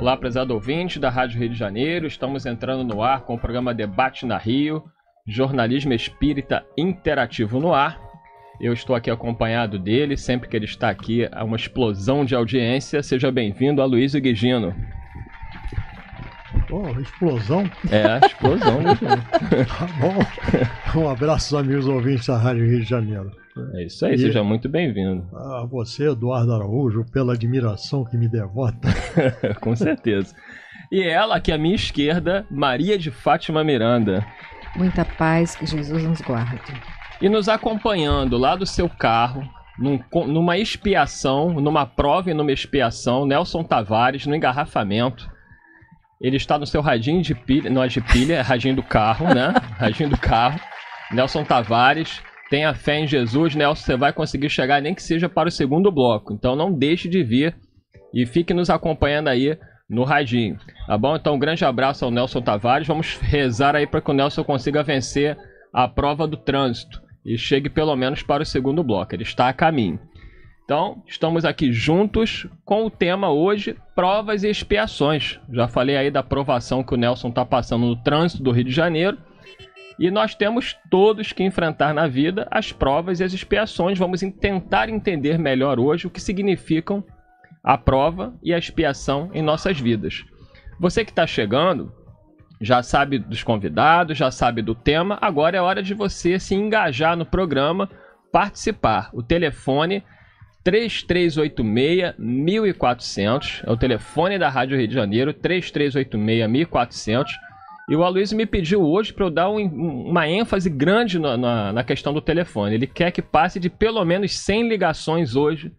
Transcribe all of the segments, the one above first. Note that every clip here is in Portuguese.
Olá, prezado ouvinte da Rádio Rio de Janeiro. Estamos entrando no ar com o programa Debate na Rio, jornalismo espírita interativo no ar. Eu estou aqui acompanhado dele, sempre que ele está aqui, há uma explosão de audiência. Seja bem-vindo, Aloysio Guigino. Oh, explosão? É, explosão, né? tá bom. Um abraço aos amigos ouvintes da Rádio Rio de Janeiro. É isso aí, e seja muito bem-vindo. A você, Eduardo Araújo, pela admiração que me devota. Com certeza. E ela aqui à minha esquerda, Maria de Fátima Miranda. Muita paz, que Jesus nos guarde. E nos acompanhando lá do seu carro, num, numa expiação, numa prova e numa expiação, Nelson Tavares, no engarrafamento. Ele está no seu radinho de pilha, não é de pilha, é radinho do carro, né? Radinho do carro. Nelson Tavares, tenha fé em Jesus, Nelson, né, você vai conseguir chegar nem que seja para o segundo bloco. Então não deixe de vir e fique nos acompanhando aí no radinho, tá bom? Então um grande abraço ao Nelson Tavares. Vamos rezar aí para que o Nelson consiga vencer a prova do trânsito e chegue pelo menos para o segundo bloco. Ele está a caminho. Então, estamos aqui juntos com o tema hoje provas e expiações. Já falei aí da provação que o Nelson está passando no trânsito do Rio de Janeiro e nós temos todos que enfrentar na vida as provas e as expiações. Vamos tentar entender melhor hoje o que significam a prova e a expiação em nossas vidas. Você que está chegando, já sabe dos convidados, já sabe do tema. Agora é hora de você se engajar no programa, participar. O telefone 3386-1400 é o telefone da Rádio Rio de Janeiro, 3386-1400. E o Aloysio me pediu hoje para eu dar um, uma ênfase grande na, na, na, questão do telefone. Ele quer que passe de pelo menos 100 ligações hoje.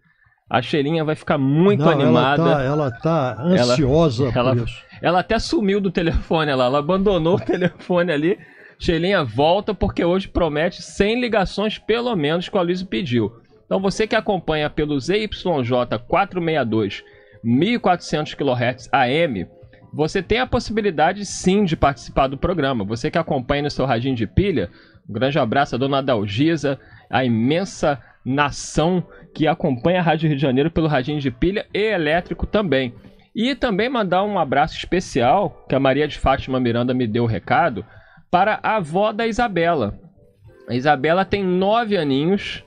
A Cheirinha vai ficar muito Não, animada. Tá, ela tá, ela tá ansiosa ela, ela, ela, até sumiu do telefone, ela, ela abandonou o telefone ali. Cheirinha volta porque hoje promete 100 ligações pelo menos que o Aloysio pediu. Então você que acompanha pelo ZYJ 462 1400 kHz AM você tem a possibilidade sim de participar do programa. Você que acompanha no seu radinho de pilha, um grande abraço a dona Adalgisa, a imensa nação que acompanha a Rádio Rio de Janeiro pelo radinho de pilha e elétrico também. E também mandar um abraço especial, que a Maria de Fátima Miranda me deu o recado, para a avó da Isabela. A Isabela tem nove aninhos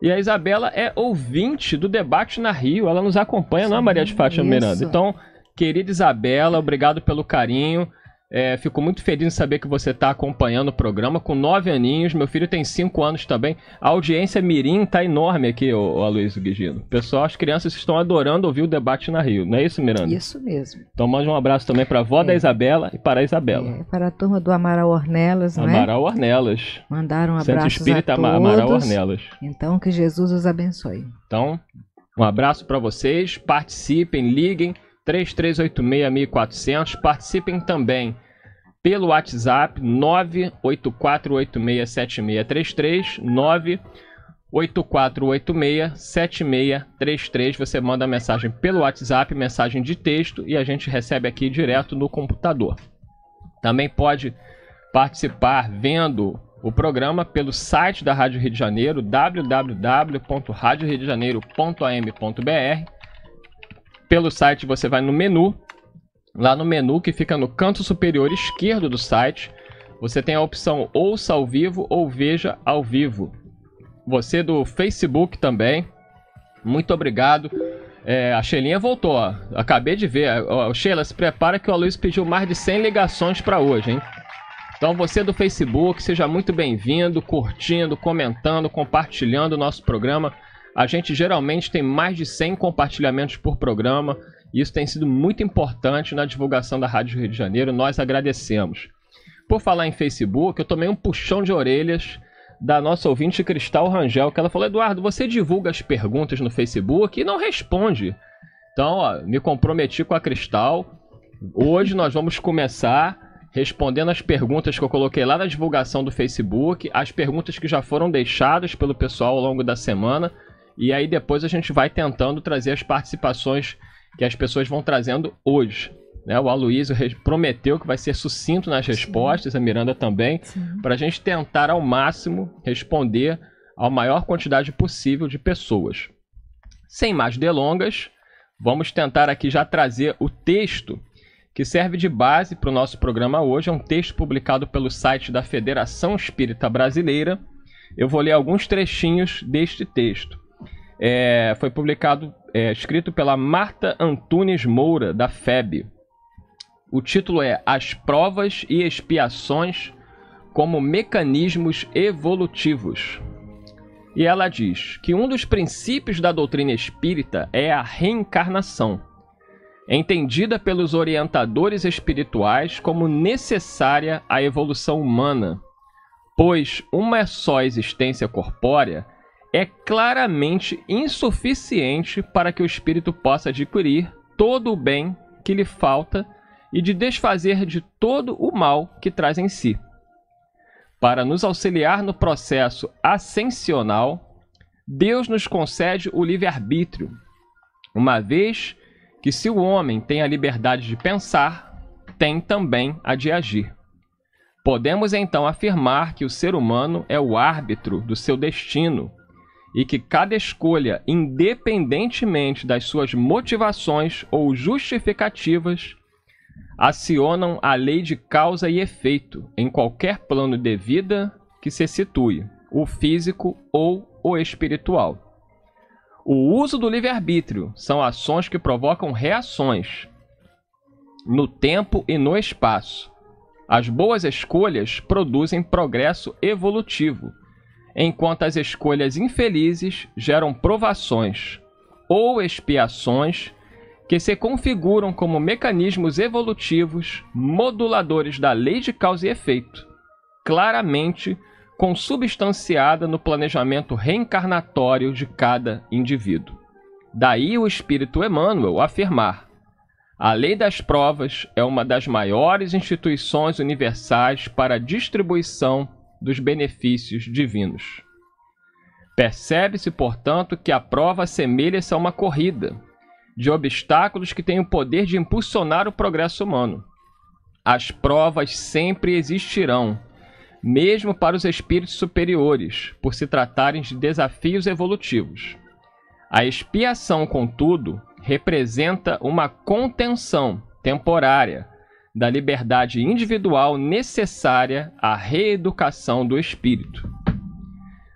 e a Isabela é ouvinte do debate na Rio. Ela nos acompanha, Sim, não é, Maria de Fátima isso. Miranda? Então, Querida Isabela, obrigado pelo carinho. É, fico muito feliz em saber que você está acompanhando o programa com nove aninhos. Meu filho tem cinco anos também. A audiência Mirim tá enorme aqui, o, o Aloysio Guigino. Pessoal, as crianças estão adorando ouvir o debate na Rio, não é isso, Miranda? Isso mesmo. Então, mande um abraço também para a avó é. da Isabela e para a Isabela. É, para a turma do Amaral Ornelas, né? Amaral Ornelas. Mandaram um abraço. a Espírita a todos. Amaral Ornelas. Então, que Jesus os abençoe. Então, um abraço para vocês. Participem, liguem. 3386-1400. Participem também pelo WhatsApp 984867633, 984867633. Você manda a mensagem pelo WhatsApp, mensagem de texto e a gente recebe aqui direto no computador. Também pode participar vendo o programa pelo site da Rádio Rio de Janeiro, www.radioredejaneiro.am.br pelo site você vai no menu. Lá no menu que fica no canto superior esquerdo do site, você tem a opção ouça ao vivo ou veja ao vivo. Você do Facebook também, muito obrigado. É, a Sheilinha voltou, ó. acabei de ver. Ó, Sheila, se prepara que o Luiz pediu mais de 100 ligações para hoje, hein? Então você do Facebook, seja muito bem-vindo, curtindo, comentando, compartilhando o nosso programa. A gente geralmente tem mais de 100 compartilhamentos por programa. E isso tem sido muito importante na divulgação da Rádio Rio de Janeiro. Nós agradecemos. Por falar em Facebook, eu tomei um puxão de orelhas da nossa ouvinte Cristal Rangel, que ela falou: Eduardo, você divulga as perguntas no Facebook e não responde. Então, ó, me comprometi com a Cristal. Hoje nós vamos começar respondendo as perguntas que eu coloquei lá na divulgação do Facebook, as perguntas que já foram deixadas pelo pessoal ao longo da semana. E aí depois a gente vai tentando trazer as participações que as pessoas vão trazendo hoje. Né? O Aloysio prometeu que vai ser sucinto nas respostas, Sim. a Miranda também, para a gente tentar ao máximo responder a maior quantidade possível de pessoas. Sem mais delongas, vamos tentar aqui já trazer o texto que serve de base para o nosso programa hoje. É um texto publicado pelo site da Federação Espírita Brasileira. Eu vou ler alguns trechinhos deste texto é, foi publicado, é, escrito pela Marta Antunes Moura, da FEB. O título é As Provas e Expiações como Mecanismos Evolutivos. E ela diz que um dos princípios da doutrina espírita é a reencarnação, entendida pelos orientadores espirituais como necessária à evolução humana, pois uma só existência corpórea é claramente insuficiente para que o espírito possa adquirir todo o bem que lhe falta e de desfazer de todo o mal que traz em si. Para nos auxiliar no processo ascensional, Deus nos concede o livre-arbítrio, uma vez que, se o homem tem a liberdade de pensar, tem também a de agir. Podemos então afirmar que o ser humano é o árbitro do seu destino e que cada escolha, independentemente das suas motivações ou justificativas, acionam a lei de causa e efeito em qualquer plano de vida que se situe, o físico ou o espiritual. O uso do livre-arbítrio são ações que provocam reações no tempo e no espaço. As boas escolhas produzem progresso evolutivo enquanto as escolhas infelizes geram provações ou expiações que se configuram como mecanismos evolutivos moduladores da lei de causa e efeito, claramente consubstanciada no planejamento reencarnatório de cada indivíduo. Daí o espírito Emmanuel afirmar: a lei das provas é uma das maiores instituições universais para a distribuição dos benefícios divinos. Percebe-se, portanto, que a prova assemelha-se a uma corrida, de obstáculos que têm o poder de impulsionar o progresso humano. As provas sempre existirão, mesmo para os espíritos superiores, por se tratarem de desafios evolutivos. A expiação, contudo, representa uma contenção temporária da liberdade individual necessária à reeducação do espírito.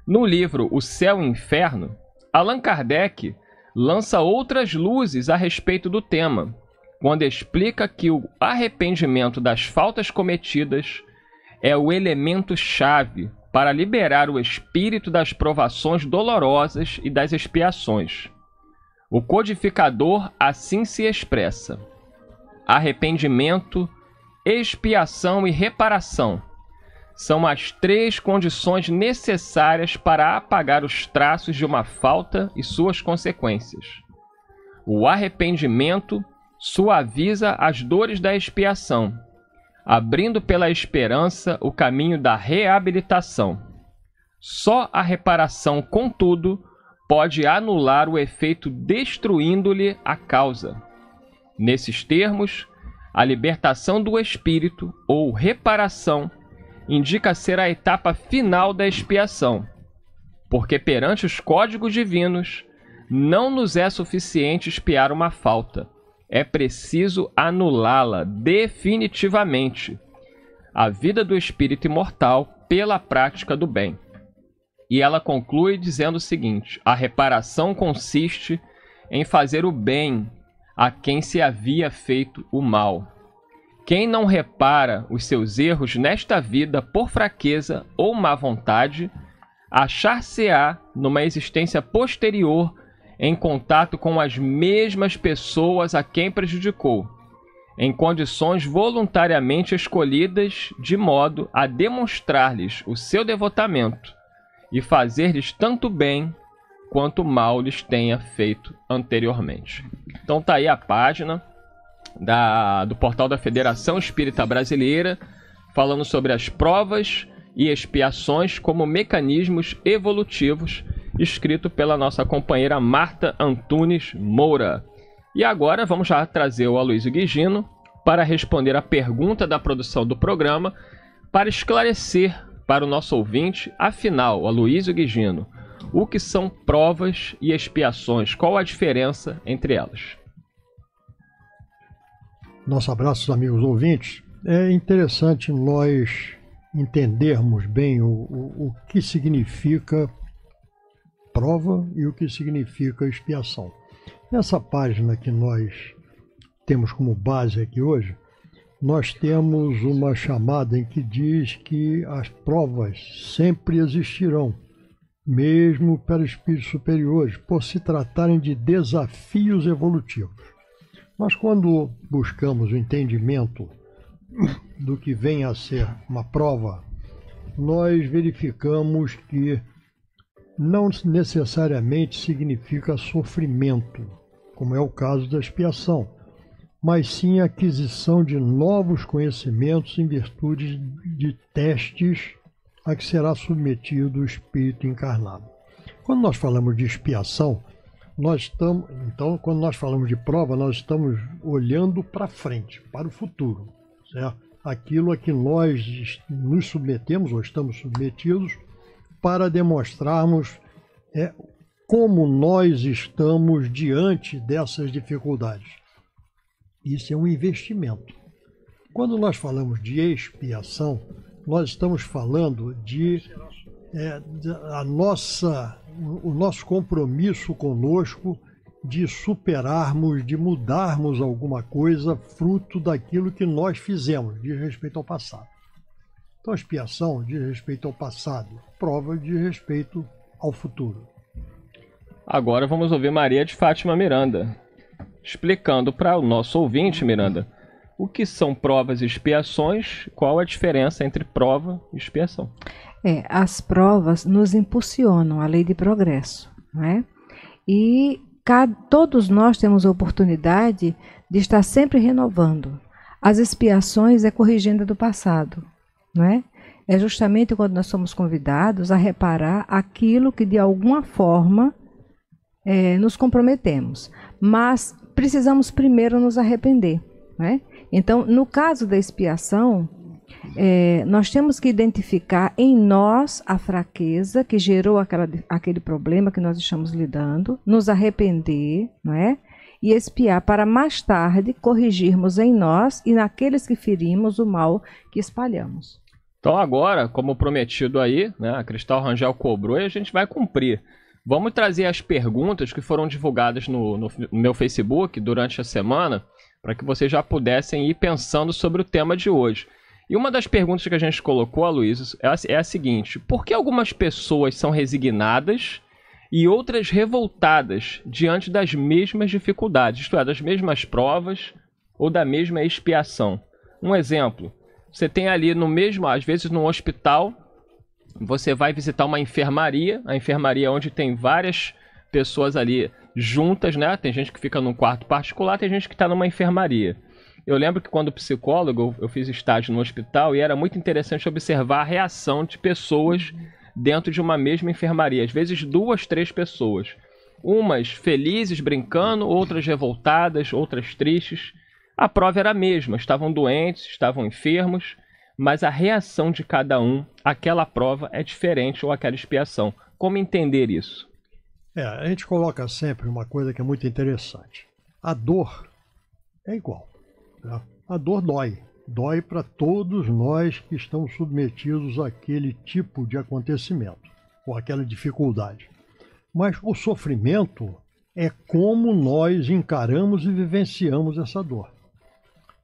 No livro O Céu e o Inferno, Allan Kardec lança outras luzes a respeito do tema, quando explica que o arrependimento das faltas cometidas é o elemento chave para liberar o espírito das provações dolorosas e das expiações. O codificador assim se expressa arrependimento, expiação e reparação. São as três condições necessárias para apagar os traços de uma falta e suas consequências. O arrependimento suaviza as dores da expiação, abrindo pela esperança o caminho da reabilitação. Só a reparação, contudo, pode anular o efeito, destruindo-lhe a causa. Nesses termos, a libertação do espírito ou reparação indica ser a etapa final da expiação, porque perante os códigos divinos não nos é suficiente expiar uma falta, é preciso anulá-la definitivamente. A vida do espírito imortal pela prática do bem. E ela conclui dizendo o seguinte: a reparação consiste em fazer o bem a quem se havia feito o mal. Quem não repara os seus erros nesta vida por fraqueza ou má vontade, achar-se-á numa existência posterior em contato com as mesmas pessoas a quem prejudicou, em condições voluntariamente escolhidas de modo a demonstrar-lhes o seu devotamento e fazer-lhes tanto bem quanto mal lhes tenha feito anteriormente. Então tá aí a página da, do portal da Federação Espírita Brasileira falando sobre as provas e expiações como mecanismos evolutivos, escrito pela nossa companheira Marta Antunes Moura. E agora vamos já trazer o Aloysio Guigino para responder a pergunta da produção do programa, para esclarecer para o nosso ouvinte, afinal, Aloysio Guigino, o que são provas e expiações? Qual a diferença entre elas? Nosso abraço, amigos ouvintes. É interessante nós entendermos bem o, o, o que significa prova e o que significa expiação. Nessa página que nós temos como base aqui hoje, nós temos uma chamada em que diz que as provas sempre existirão mesmo para espíritos superiores, por se tratarem de desafios evolutivos. Mas quando buscamos o entendimento do que vem a ser uma prova, nós verificamos que não necessariamente significa sofrimento, como é o caso da expiação, mas sim a aquisição de novos conhecimentos em virtude de testes a que será submetido o espírito encarnado. Quando nós falamos de expiação, nós estamos, então, quando nós falamos de prova, nós estamos olhando para frente, para o futuro, certo? Aquilo a que nós nos submetemos ou estamos submetidos para demonstrarmos é, como nós estamos diante dessas dificuldades. Isso é um investimento. Quando nós falamos de expiação, nós estamos falando de, é, a nossa, o nosso compromisso conosco de superarmos, de mudarmos alguma coisa fruto daquilo que nós fizemos, de respeito ao passado. Então, expiação de respeito ao passado, prova de respeito ao futuro. Agora vamos ouvir Maria de Fátima Miranda, explicando para o nosso ouvinte, Miranda, o que são provas e expiações, qual a diferença entre prova e expiação. É, as provas nos impulsionam a lei de progresso, né? E cada, todos nós temos a oportunidade de estar sempre renovando. As expiações é corrigindo do passado, né? É justamente quando nós somos convidados a reparar aquilo que de alguma forma é, nos comprometemos. Mas precisamos primeiro nos arrepender, né? Então, no caso da expiação, é, nós temos que identificar em nós a fraqueza que gerou aquela, aquele problema que nós estamos lidando, nos arrepender, não é? E expiar para mais tarde corrigirmos em nós e naqueles que ferimos o mal que espalhamos. Então, agora, como prometido aí, né, a Cristal Rangel cobrou e a gente vai cumprir. Vamos trazer as perguntas que foram divulgadas no, no meu Facebook durante a semana para que vocês já pudessem ir pensando sobre o tema de hoje. E uma das perguntas que a gente colocou, Luiz, é, é a seguinte: por que algumas pessoas são resignadas e outras revoltadas diante das mesmas dificuldades, isto é, das mesmas provas ou da mesma expiação? Um exemplo: você tem ali no mesmo, às vezes no hospital, você vai visitar uma enfermaria, a enfermaria é onde tem várias pessoas ali juntas, né? Tem gente que fica num quarto particular, tem gente que está numa enfermaria. Eu lembro que quando psicólogo, eu fiz estágio no hospital e era muito interessante observar a reação de pessoas dentro de uma mesma enfermaria, às vezes duas, três pessoas. Umas felizes, brincando, outras revoltadas, outras tristes. A prova era a mesma, estavam doentes, estavam enfermos, mas a reação de cada um àquela prova é diferente ou àquela expiação. Como entender isso? É, a gente coloca sempre uma coisa que é muito interessante. A dor é igual. Né? A dor dói. Dói para todos nós que estamos submetidos àquele tipo de acontecimento, ou àquela dificuldade. Mas o sofrimento é como nós encaramos e vivenciamos essa dor.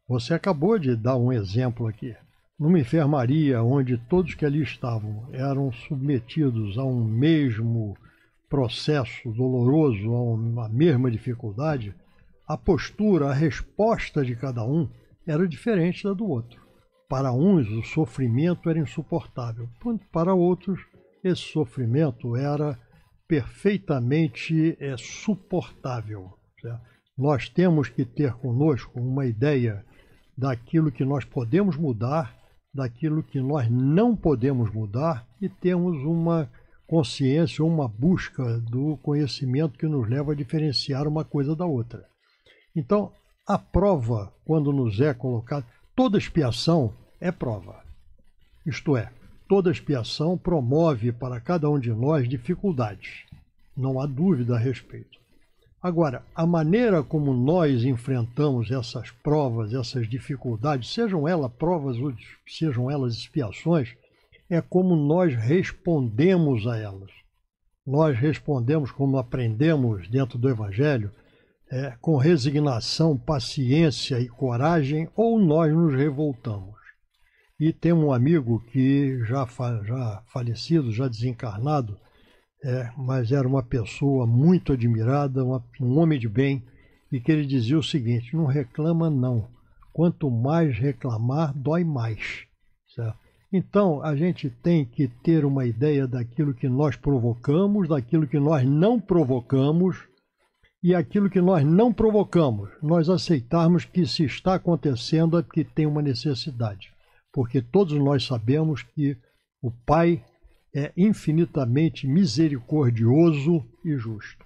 Você acabou de dar um exemplo aqui. Numa enfermaria onde todos que ali estavam eram submetidos a um mesmo processo doloroso, a uma mesma dificuldade, a postura, a resposta de cada um era diferente da do outro. Para uns, o sofrimento era insuportável, para outros, esse sofrimento era perfeitamente é, suportável. Certo? Nós temos que ter conosco uma ideia daquilo que nós podemos mudar, daquilo que nós não podemos mudar e temos uma consciência ou uma busca do conhecimento que nos leva a diferenciar uma coisa da outra. Então, a prova, quando nos é colocada, toda expiação é prova. Isto é, toda expiação promove para cada um de nós dificuldades. Não há dúvida a respeito. Agora, a maneira como nós enfrentamos essas provas, essas dificuldades, sejam elas provas ou sejam elas expiações, é como nós respondemos a elas. Nós respondemos, como aprendemos dentro do Evangelho, é, com resignação, paciência e coragem, ou nós nos revoltamos. E tem um amigo que já, fa já falecido, já desencarnado, é, mas era uma pessoa muito admirada, uma, um homem de bem, e que ele dizia o seguinte: não reclama, não. Quanto mais reclamar, dói mais. Certo? Então, a gente tem que ter uma ideia daquilo que nós provocamos, daquilo que nós não provocamos e aquilo que nós não provocamos. Nós aceitarmos que se está acontecendo é porque tem uma necessidade. Porque todos nós sabemos que o Pai é infinitamente misericordioso e justo.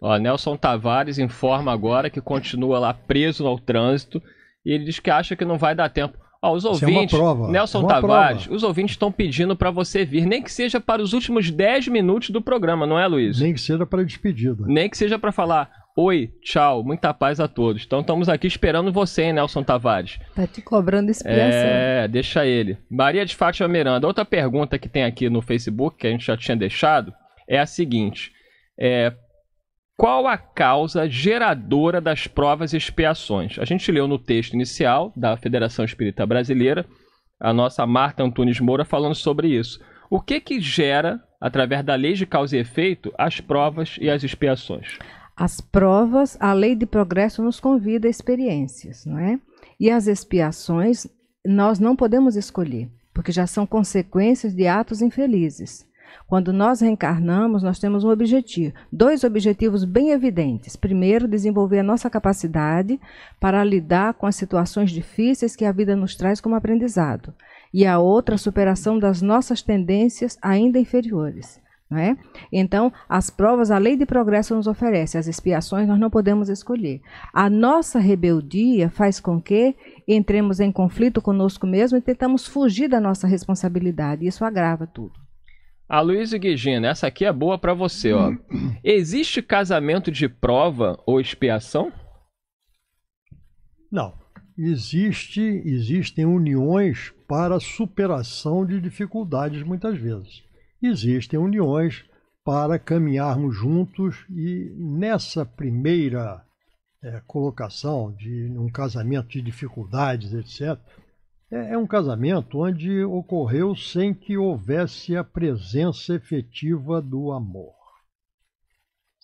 Ó, Nelson Tavares informa agora que continua lá preso ao trânsito e ele diz que acha que não vai dar tempo. Ó, os é ouvintes, é Nelson é Tavares, prova. os ouvintes estão pedindo para você vir, nem que seja para os últimos 10 minutos do programa, não é, Luiz? Nem que seja para despedida. Nem que seja para falar oi, tchau, muita paz a todos. Então estamos aqui esperando você, hein, Nelson Tavares. Tá te cobrando expiação. É, deixa ele. Maria de Fátima Miranda, outra pergunta que tem aqui no Facebook que a gente já tinha deixado é a seguinte: é, qual a causa geradora das provas e expiações? A gente leu no texto inicial da Federação Espírita Brasileira, a nossa Marta Antunes Moura falando sobre isso. O que que gera, através da lei de causa e efeito, as provas e as expiações? As provas, a lei de progresso nos convida a experiências, não é? E as expiações nós não podemos escolher, porque já são consequências de atos infelizes. Quando nós reencarnamos, nós temos um objetivo, dois objetivos bem evidentes. Primeiro, desenvolver a nossa capacidade para lidar com as situações difíceis que a vida nos traz como aprendizado, e a outra, a superação das nossas tendências ainda inferiores. É? Então, as provas, a lei de progresso nos oferece, as expiações nós não podemos escolher. A nossa rebeldia faz com que entremos em conflito conosco mesmo e tentamos fugir da nossa responsabilidade. Isso agrava tudo. A Luísa Guigina, essa aqui é boa para você, ó. Existe casamento de prova ou expiação? Não. Existe, existem uniões para superação de dificuldades muitas vezes. Existem uniões para caminharmos juntos e nessa primeira é, colocação de um casamento de dificuldades, etc. É, é um casamento onde ocorreu sem que houvesse a presença efetiva do amor.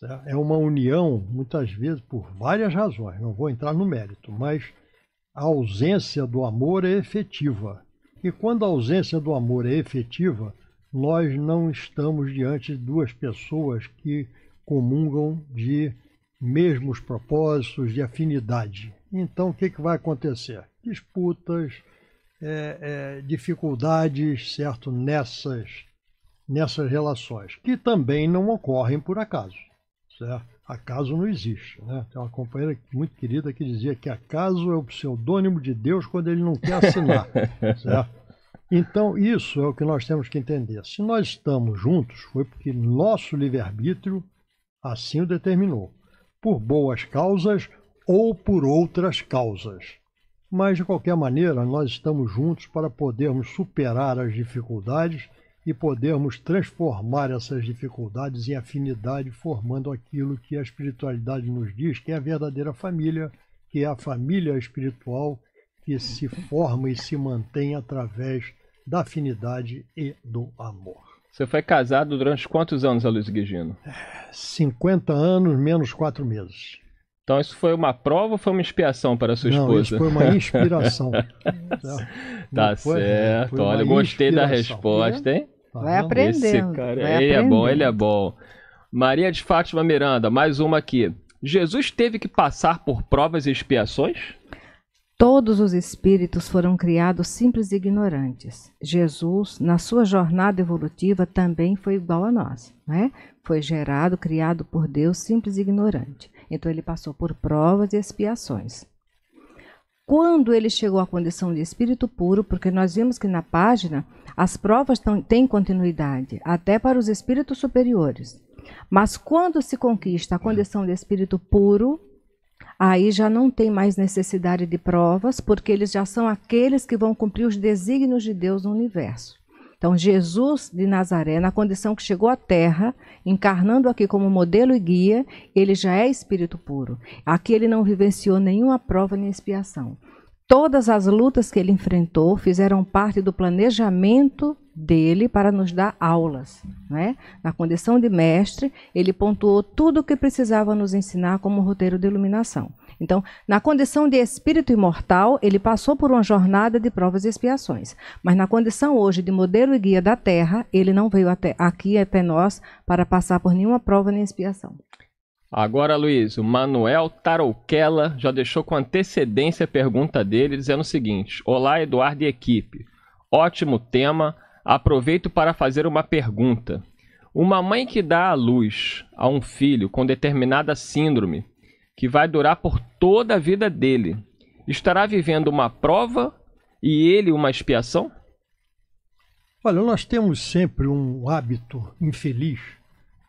Tá? É uma união, muitas vezes, por várias razões, não vou entrar no mérito, mas a ausência do amor é efetiva. E quando a ausência do amor é efetiva, nós não estamos diante de duas pessoas que comungam de mesmos propósitos, de afinidade. Então, o que, vai acontecer? Disputas, é, é, dificuldades, certo, nessas, nessas relações, que também não ocorrem por acaso, certo? Acaso não existe, né? Tem uma companheira muito querida que dizia que acaso é o pseudônimo de Deus quando ele não quer assinar, certo? Então, isso é o que nós temos que entender. Se nós estamos juntos, foi porque nosso livre-arbítrio assim o determinou, por boas causas ou por outras causas. Mas, de qualquer maneira, nós estamos juntos para podermos superar as dificuldades e podermos transformar essas dificuldades em afinidade, formando aquilo que a espiritualidade nos diz, que é a verdadeira família, que é a família espiritual que se forma e se mantém através da afinidade e do amor. Você foi casado durante quantos anos, Aloysio Guigino? 50 anos, menos 4 meses. Então isso foi uma prova ou foi uma expiação para a sua esposa? Não, isso foi uma inspiração. tá, foi, certo. Olha, gostei da resposta, hein? Tá vai aprendendo. Esse cara, vai ele aprendendo. é bom, ele é bom. Maria de Fátima Miranda, mais uma aqui. Jesus teve que passar por provas e expiações? Todos os espíritos foram criados simples e ignorantes. Jesus, na sua jornada evolutiva, também foi igual a nós, né? Foi gerado, criado por Deus, simples e ignorante. Então ele passou por provas e expiações. Quando ele chegou à condição de espírito puro, porque nós vimos que na página as provas têm continuidade até para os espíritos superiores. Mas quando se conquista a condição de espírito puro, aí já não tem mais necessidade de provas, porque eles já são aqueles que vão cumprir os desígnios de Deus no universo. Então, Jesus de Nazaré, na condição que chegou à Terra, encarnando aqui como modelo e guia, ele já é espírito puro. Aqui ele não vivenciou nenhuma prova nem expiação. Todas as lutas que ele enfrentou fizeram parte do planejamento dele para nos dar aulas. Né? Na condição de mestre, ele pontuou tudo o que precisava nos ensinar como roteiro de iluminação. Então, na condição de espírito imortal, ele passou por uma jornada de provas e expiações. Mas na condição hoje de modelo e guia da Terra, ele não veio até aqui até nós para passar por nenhuma prova nem expiação. Agora, Luiz, o Manuel Tarouquela já deixou com antecedência a pergunta dele, dizendo o seguinte: Olá, Eduardo e equipe. Ótimo tema. Aproveito para fazer uma pergunta. Uma mãe que dá à luz a um filho com determinada síndrome que vai durar por toda a vida dele, estará vivendo uma prova e ele uma expiação? Olha, nós temos sempre um hábito infeliz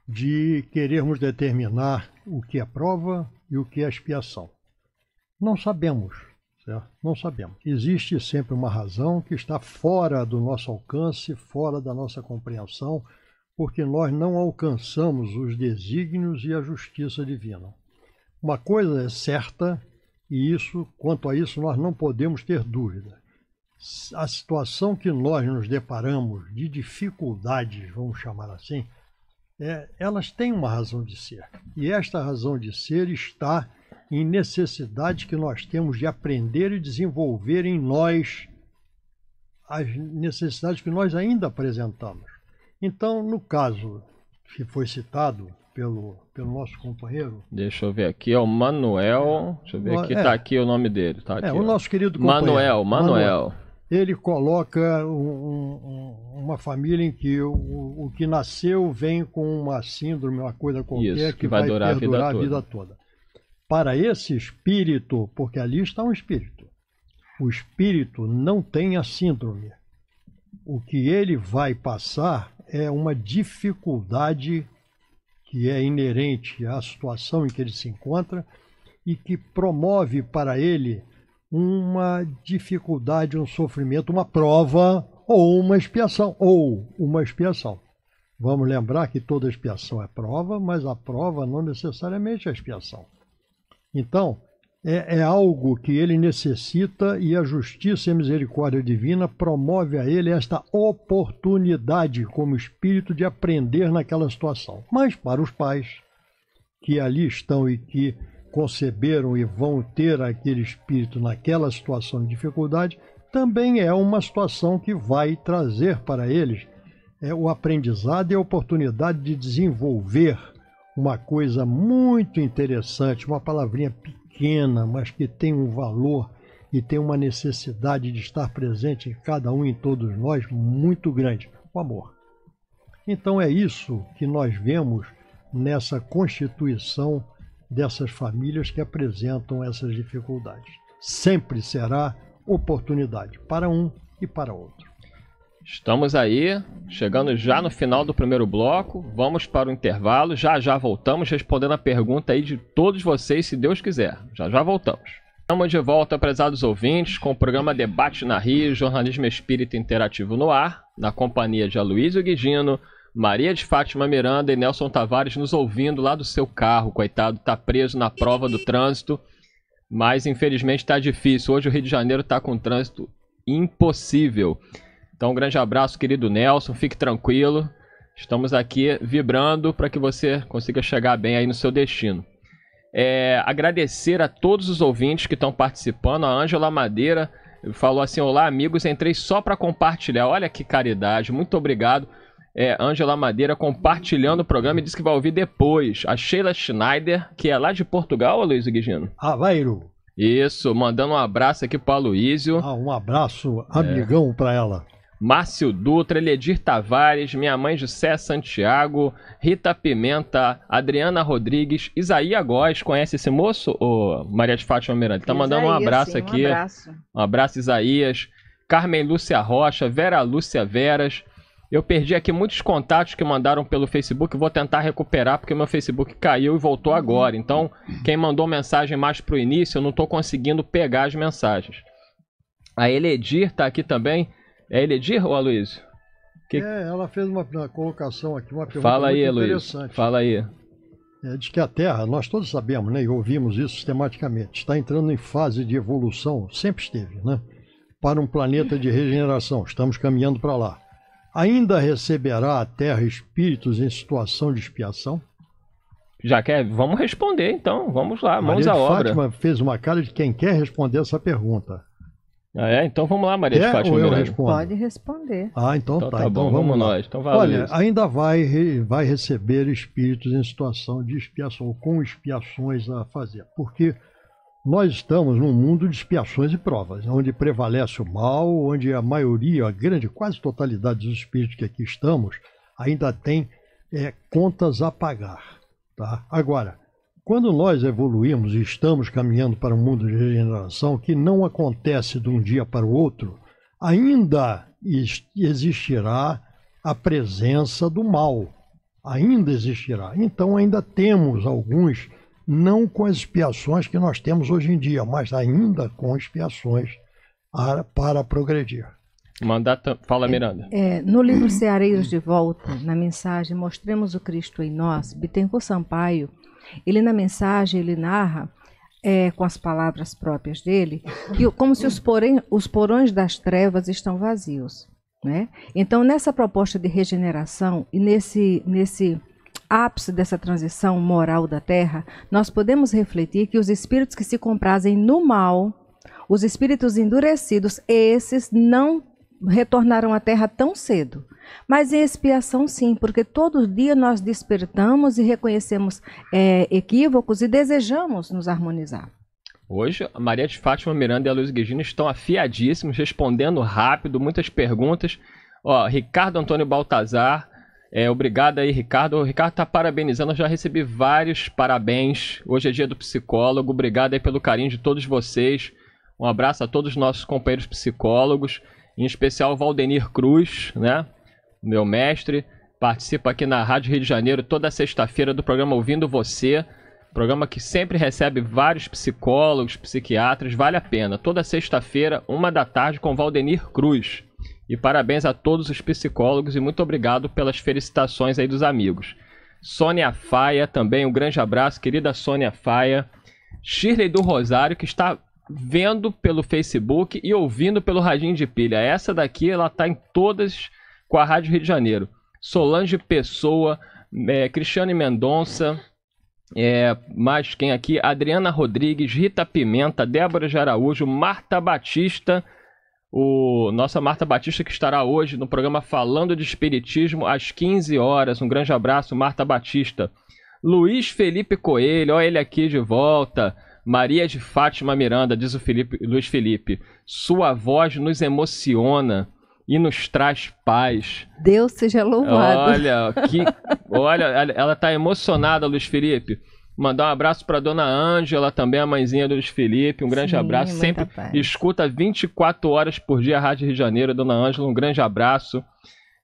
de querermos determinar o que é prova e o que é expiação. Não sabemos, certo? Não sabemos. Existe sempre uma razão que está fora do nosso alcance, fora da nossa compreensão, porque nós não alcançamos os desígnios e a justiça divina. Uma coisa é certa, e isso, quanto a isso, nós não podemos ter dúvida. A situação que nós nos deparamos de dificuldades, vamos chamar assim, é, elas têm uma razão de ser. E esta razão de ser está em necessidade que nós temos de aprender e desenvolver em nós as necessidades que nós ainda apresentamos. Então, no caso que foi citado, pelo, pelo nosso companheiro? Deixa eu ver aqui, é o Manuel. Deixa eu ver aqui, é, tá aqui o nome dele. Tá é, aqui, é, o nosso querido companheiro. Manuel, Manuel. Manuel ele coloca um, um, uma família em que o, o, que nasceu vem com uma síndrome, uma coisa qualquer Isso, que, que, vai, vai a vida, a vida toda. Para esse espírito, porque ali está um espírito, o espírito não tem a síndrome. O que ele vai passar é uma dificuldade que é inerente à situação em que ele se encontra e que promove para ele uma dificuldade, um sofrimento, uma prova ou uma expiação, ou uma expiação. Vamos lembrar que toda expiação é prova, mas a prova não necessariamente é expiação. Então, é, é algo que ele necessita e a justiça e a misericórdia divina promove a ele esta oportunidade como espírito de aprender naquela situação. Mas para os pais que ali estão e que conceberam e vão ter aquele espírito naquela situação de dificuldade, também é uma situação que vai trazer para eles é, o aprendizado e a oportunidade de desenvolver uma coisa muito interessante, uma palavrinha pequena pequena, mas que tem um valor e tem uma necessidade de estar presente em cada um, em todos nós, muito grande: o amor. Então é isso que nós vemos nessa constituição dessas famílias que apresentam essas dificuldades. Sempre será oportunidade para um e para outro. Estamos aí, chegando já no final do primeiro bloco. Vamos para o intervalo. Já já voltamos respondendo a pergunta aí de todos vocês, se Deus quiser. Já já voltamos. Estamos de volta, prezados ouvintes, com o programa Debate na Rio, jornalismo espírita interativo no ar, na companhia de Aloysio Guidino, Maria de Fátima Miranda e Nelson Tavares nos ouvindo lá do seu carro, coitado, tá preso na prova do trânsito, mas infelizmente está difícil. Hoje o Rio de Janeiro está com um trânsito impossível. Então, um grande abraço, querido Nelson. Fique tranquilo. Estamos aqui vibrando para que você consiga chegar bem aí no seu destino. É, agradecer a todos os ouvintes que estão participando. A Ângela Madeira falou assim: Olá, amigos, entrei só para compartilhar. Olha que caridade, muito obrigado. É, Ângela Madeira compartilhando o programa e disse que vai ouvir depois. A Sheila Schneider, que é lá de Portugal, Luiz Guigino? Aveiro. Ah, Isso, mandando um abraço aqui para Luísio. Ah, um abraço, amigão é. para ela. Márcio Dutra, Eledir Tavares, minha mãe José Santiago, Rita Pimenta, Adriana Rodrigues, Isaías Góes, conhece esse moço? Ô, Maria de Fátima Miranda, tá Isaías, mandando um abraço sim, aqui. Um abraço. um abraço, Isaías. Carmen Lúcia Rocha, Vera Lúcia Veras. Eu perdi aqui muitos contatos que mandaram pelo Facebook, vou tentar recuperar porque meu Facebook caiu e voltou uhum. agora. Então, quem mandou mensagem mais pro início, eu não estou conseguindo pegar as mensagens. A Eledir está aqui também. É Eledir ou Aloysio? Que... É, ela fez uma, uma, colocação aqui, uma pergunta Fala aí, muito interessante. Fala aí. É, de que a Terra, nós todos sabemos, né, e ouvimos isso sistematicamente, está entrando em fase de evolução, sempre esteve, né? Para um planeta de regeneração, estamos caminhando para lá. Ainda receberá a Terra espíritos em situação de expiação? Já quer? Vamos responder, então. Vamos lá, mãos Maria à obra. Fátima fez uma cara de quem quer responder essa pergunta. Ah, é? Então vamos lá, Maria é, de Fátima. Eu Pode responder. Ah, então, então tá. tá então bom, vamos, nós. Então vai, Olha, ainda vai, vai receber espíritos em situação de expiação, com expiações a fazer. Porque nós estamos num mundo de expiações e provas, onde prevalece o mal, onde a maioria, a grande, quase totalidade dos espíritos que aqui estamos, ainda tem é, contas a pagar. Tá? Agora, quando nós evoluímos e estamos caminhando para um mundo de regeneração que não acontece de um dia para o outro, ainda existirá a presença do mal. Ainda existirá. Então, ainda temos alguns, não com as expiações que nós temos hoje em dia, mas ainda com expiações para, progredir. Mandata, fala é, Miranda. É, é, no livro Ceareiros de Volta, na mensagem Mostremos o Cristo em Nós, Bittencourt Sampaio ele, na mensagem, ele narra, é, com as palavras próprias dele, que, como se os, porém, os porões das trevas estão vazios. Né? Então, nessa proposta de regeneração e nesse, nesse ápice dessa transição moral da Terra, nós podemos refletir que os espíritos que se comprazem no mal, os espíritos endurecidos, esses não retornaram à terra tão cedo. Mas em expiação, sim, porque todo dia nós despertamos e reconhecemos é, equívocos e desejamos nos harmonizar. Hoje, a Maria de Fátima Miranda e a Luiz Guigino estão afiadíssimos, respondendo rápido, muitas perguntas. Ó, Ricardo Antônio Baltazar, é, obrigado aí, Ricardo. O Ricardo está parabenizando, eu já recebi vários parabéns. Hoje é dia do psicólogo, obrigado aí pelo carinho de todos vocês. Um abraço a todos os nossos companheiros psicólogos em especial Valdenir Cruz, né? Meu mestre, participa aqui na Rádio Rio de Janeiro toda sexta-feira do programa Ouvindo Você. Programa que sempre recebe vários psicólogos, psiquiatras, vale a pena. Toda sexta-feira, uma da tarde, com Valdenir Cruz. E parabéns a todos os psicólogos e muito obrigado pelas felicitações aí dos amigos. Sônia Faia também, um grande abraço, querida Sônia Faia. Shirley do Rosário, que está vendo pelo Facebook e ouvindo pelo Radinho de Pilha. Essa daqui, ela tá em todas com a Rádio Rio de Janeiro. Solange Pessoa, é, Cristiane Mendonça, é, mais quem aqui? Adriana Rodrigues, Rita Pimenta, Débora de Araújo, Marta Batista, o nossa Marta Batista que estará hoje no programa Falando de Espiritismo às 15 horas. Um grande abraço, Marta Batista. Luiz Felipe Coelho, olha ele aqui de volta. Maria de Fátima Miranda, diz o Felipe, Luiz Felipe, sua voz nos emociona e nos traz paz. Deus seja louvado. Olha, que, olha, ela está emocionada, Luiz Felipe. Mandar um abraço para dona Ângela, também a mãezinha do Luiz Felipe. Um grande Sim, abraço. Sempre paz. escuta 24 horas por dia a Rádio Rio de Janeiro, dona Ângela. Um grande abraço.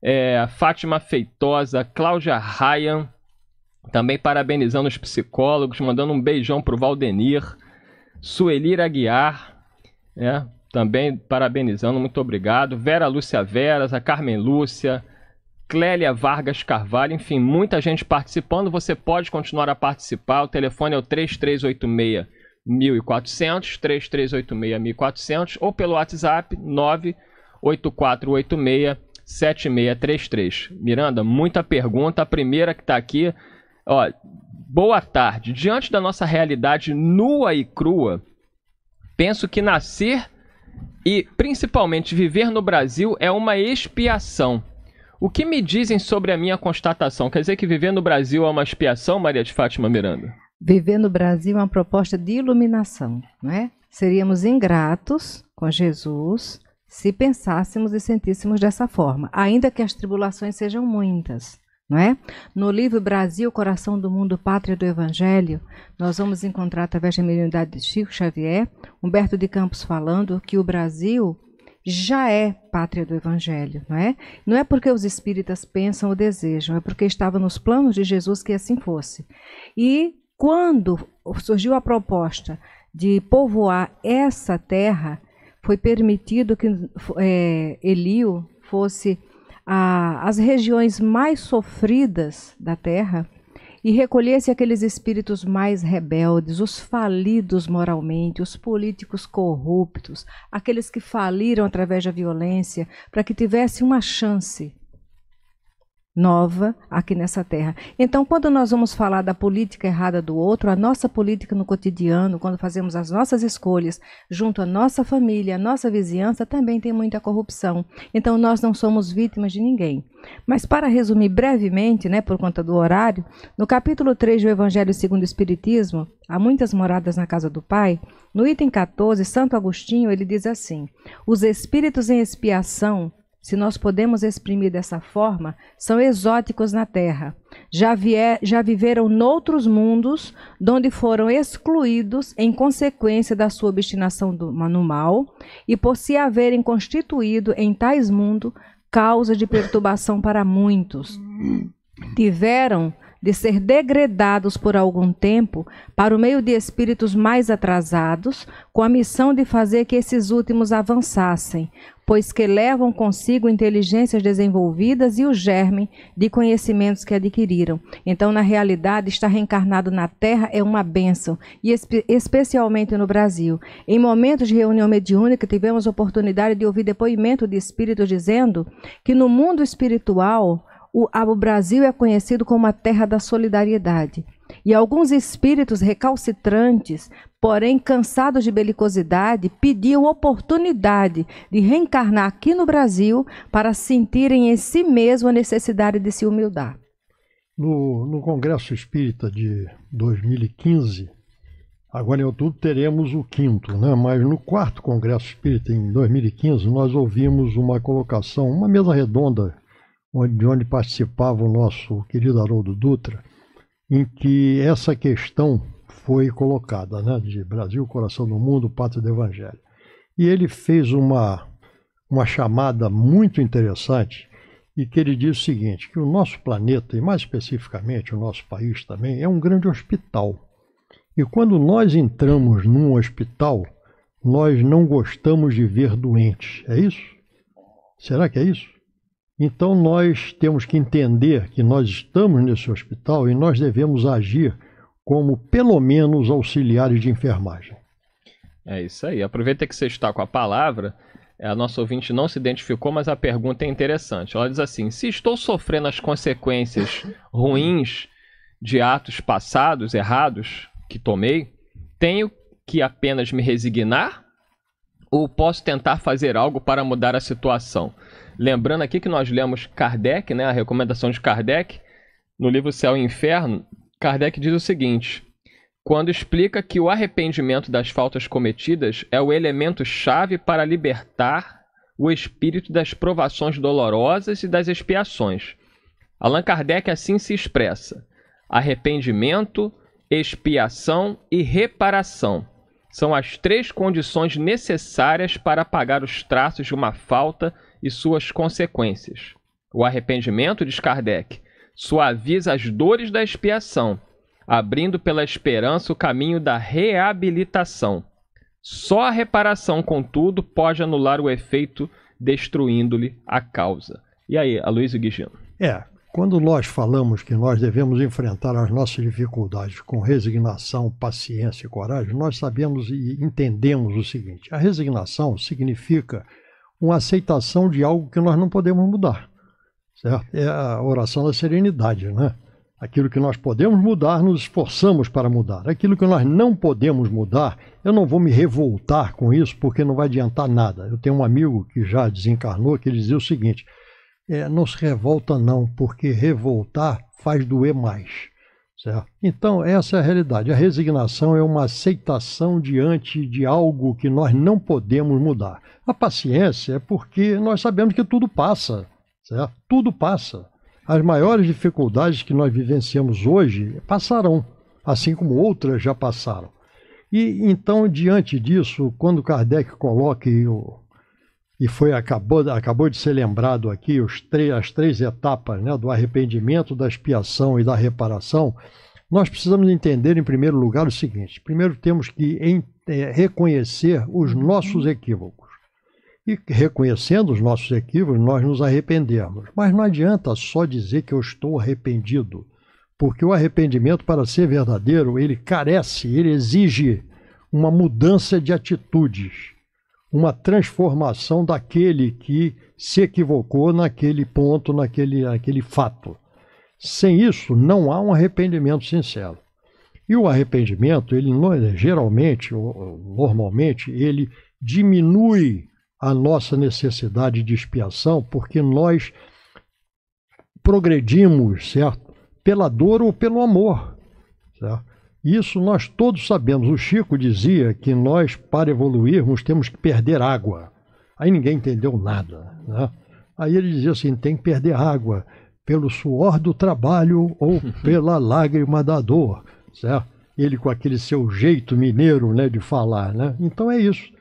É, Fátima Feitosa, Cláudia Ryan, também parabenizando os psicólogos, mandando um beijão pro Valdenir, Suelir Aguiar, né? também parabenizando, muito obrigado. Vera Lúcia Veras, a Carmen Lúcia, Clélia Vargas Carvalho, enfim, muita gente participando. Você pode continuar a participar. O telefone é o 3386 1400, 3386 1400 ou pelo WhatsApp 98486 7633. Miranda, muita pergunta. A primeira que está aqui Ó, boa tarde. Diante da nossa realidade nua e crua, penso que nascer e principalmente viver no Brasil é uma expiação. O que me dizem sobre a minha constatação? Quer dizer que viver no Brasil é uma expiação, Maria de Fátima Miranda? Viver no Brasil é uma proposta de iluminação, não é? Seríamos ingratos com Jesus se pensássemos e sentíssemos dessa forma, ainda que as tribulações sejam muitas não é? No livro Brasil, Coração do Mundo, Pátria do Evangelho, nós vamos encontrar, através da mediunidade de Chico Xavier, Humberto de Campos falando que o Brasil já é pátria do Evangelho, não é? Não é porque os espíritas pensam ou desejam, é porque estava nos planos de Jesus que assim fosse. E quando surgiu a proposta de povoar essa terra, foi permitido que é, Elio fosse a, as regiões mais sofridas da terra e recolhesse aqueles espíritos mais rebeldes, os falidos moralmente, os políticos corruptos, aqueles que faliram através da violência, para que tivesse uma chance nova aqui nessa terra. Então, quando nós vamos falar da política errada do outro, a nossa política no cotidiano, quando fazemos as nossas escolhas junto à nossa família, à nossa vizinhança, também tem muita corrupção. Então, nós não somos vítimas de ninguém. Mas para resumir brevemente, né, por conta do horário, no capítulo 3 do Evangelho segundo o Espiritismo, há muitas moradas na casa do Pai, no item 14, Santo Agostinho, ele diz assim: Os espíritos em expiação se nós podemos exprimir dessa forma, são exóticos na terra. Já, vier, já viveram noutros mundos, onde foram excluídos em consequência da sua obstinação do, no mal, e por se haverem constituído em tais mundos causa de perturbação para muitos. Hum. Tiveram de ser degradados por algum tempo para o meio de espíritos mais atrasados, com a missão de fazer que esses últimos avançassem, pois que levam consigo inteligências desenvolvidas e o germe de conhecimentos que adquiriram. Então, na realidade, estar reencarnado na Terra é uma bênção, e espe especialmente no Brasil. Em momentos de reunião mediúnica, tivemos oportunidade de ouvir depoimento de espíritos dizendo que no mundo espiritual o, o Brasil é conhecido como a terra da solidariedade. E alguns espíritos recalcitrantes, porém cansados de belicosidade, pediam oportunidade de reencarnar aqui no Brasil para sentirem em si mesmo a necessidade de se humildar. No, no Congresso Espírita de 2015, agora em outubro teremos o quinto, né? mas no quarto Congresso Espírita, em 2015, nós ouvimos uma colocação, uma mesa redonda onde, de onde participava o nosso querido Haroldo Dutra, em que essa questão foi colocada, né, de Brasil, coração do mundo, pátria do evangelho. E ele fez uma, uma chamada muito interessante, e que ele diz o seguinte, que o nosso planeta, e mais especificamente o nosso país também, é um grande hospital. E quando nós entramos num hospital, nós não gostamos de ver doentes, é isso? Será que é isso? Então nós temos que entender que nós estamos nesse hospital e nós devemos agir como pelo menos auxiliares de enfermagem. É isso aí. Aproveita que você está com a palavra. É, a nossa ouvinte não se identificou, mas a pergunta é interessante. Ela diz assim: se estou sofrendo as consequências ruins de atos passados, errados, que tomei, tenho que apenas me resignar ou posso tentar fazer algo para mudar a situação? Lembrando aqui que nós lemos Kardec, né, a recomendação de Kardec, no livro Céu e Inferno, Kardec diz o seguinte: quando explica que o arrependimento das faltas cometidas é o elemento chave para libertar o espírito das provações dolorosas e das expiações. Allan Kardec assim se expressa: arrependimento, expiação e reparação são as três condições necessárias para apagar os traços de uma falta e suas consequências. O arrependimento, diz Kardec, suaviza as dores da expiação, abrindo pela esperança o caminho da reabilitação. Só a reparação, contudo, pode anular o efeito, destruindo-lhe a causa. E aí, Aloysio Guigino? É, quando nós falamos que nós devemos enfrentar as nossas dificuldades com resignação, paciência e coragem, nós sabemos e entendemos o seguinte: a resignação significa uma aceitação de algo que nós não podemos mudar. Certo? É a oração da serenidade, né? Aquilo que nós podemos mudar, nos esforçamos para mudar. Aquilo que nós não podemos mudar, eu não vou me revoltar com isso, porque não vai adiantar nada. Eu tenho um amigo que já desencarnou que dizia o seguinte: é, não se revolta, não, porque revoltar faz doer mais. Certo? Então, essa é a realidade. A resignação é uma aceitação diante de algo que nós não podemos mudar. A paciência é porque nós sabemos que tudo passa. Certo? Tudo passa. As maiores dificuldades que nós vivenciamos hoje passarão, assim como outras já passaram. E então, diante disso, quando Kardec coloca, e foi acabou, acabou de ser lembrado aqui os três, as três etapas né, do arrependimento, da expiação e da reparação, nós precisamos entender, em primeiro lugar, o seguinte: primeiro temos que em, é, reconhecer os uhum. nossos equívocos. E reconhecendo os nossos equívocos, nós nos arrependermos. Mas não adianta só dizer que eu estou arrependido, porque o arrependimento, para ser verdadeiro, ele carece, ele exige uma mudança de atitudes uma transformação daquele que se equivocou naquele ponto, naquele, naquele fato. Sem isso, não há um arrependimento sincero. E o arrependimento, ele geralmente, normalmente, ele diminui a nossa necessidade de expiação, porque nós progredimos, certo? Pela dor ou pelo amor, certo? Isso nós todos sabemos. O Chico dizia que nós, para evoluirmos, temos que perder água. Aí ninguém entendeu nada. Né? Aí ele dizia assim: tem que perder água pelo suor do trabalho ou pela lágrima da dor. Certo? Ele com aquele seu jeito mineiro né, de falar. Né? Então é isso.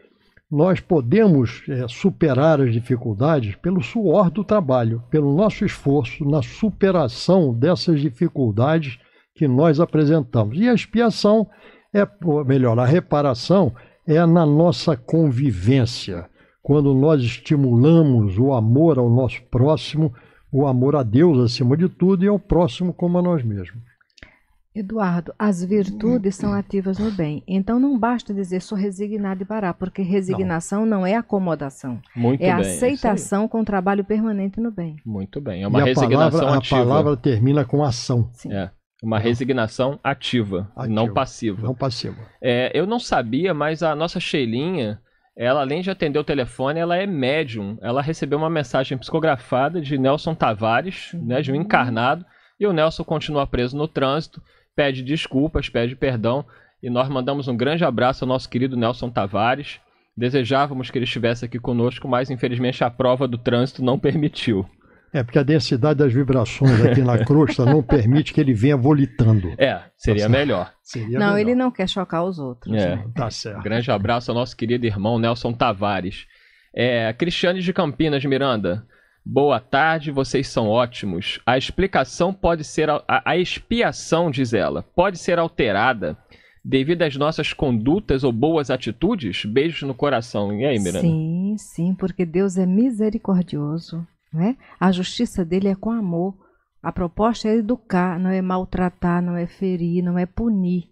Nós podemos é, superar as dificuldades pelo suor do trabalho, pelo nosso esforço na superação dessas dificuldades que nós apresentamos. E a expiação é, ou melhor, a reparação é na nossa convivência, quando nós estimulamos o amor ao nosso próximo, o amor a Deus acima de tudo e ao próximo como a nós mesmos. Eduardo, as virtudes são ativas no bem. Então não basta dizer sou resignado e parar, porque resignação não, não é acomodação. Muito é bem, é aceitação com trabalho permanente no bem. Muito bem. É uma e resignação a palavra, ativa. A palavra termina com ação. Sim. É. Uma resignação ativa, ativa, não passiva. Não passiva. É, eu não sabia, mas a nossa Sheilinha, ela além de atender o telefone, ela é médium. Ela recebeu uma mensagem psicografada de Nelson Tavares, né, de um hum. encarnado, e o Nelson continua preso no trânsito, pede desculpas, pede perdão, e nós mandamos um grande abraço ao nosso querido Nelson Tavares. Desejávamos que ele estivesse aqui conosco, mas infelizmente a prova do trânsito não permitiu. É, porque a densidade das vibrações aqui na crosta não permite que ele venha volitando. É, seria tá melhor. Seria não, melhor. ele não quer chocar os outros. É. Né? Tá certo. Um grande abraço ao nosso querido irmão Nelson Tavares. É, Cristiane de Campinas, Miranda. Boa tarde, vocês são ótimos. A explicação pode ser. A, a expiação, diz ela, pode ser alterada devido às nossas condutas ou boas atitudes? Beijos no coração. E aí, Miranda? Sim, sim, porque Deus é misericordioso né? A justiça dele é com amor. A proposta é educar, não é maltratar, não é ferir, não é punir.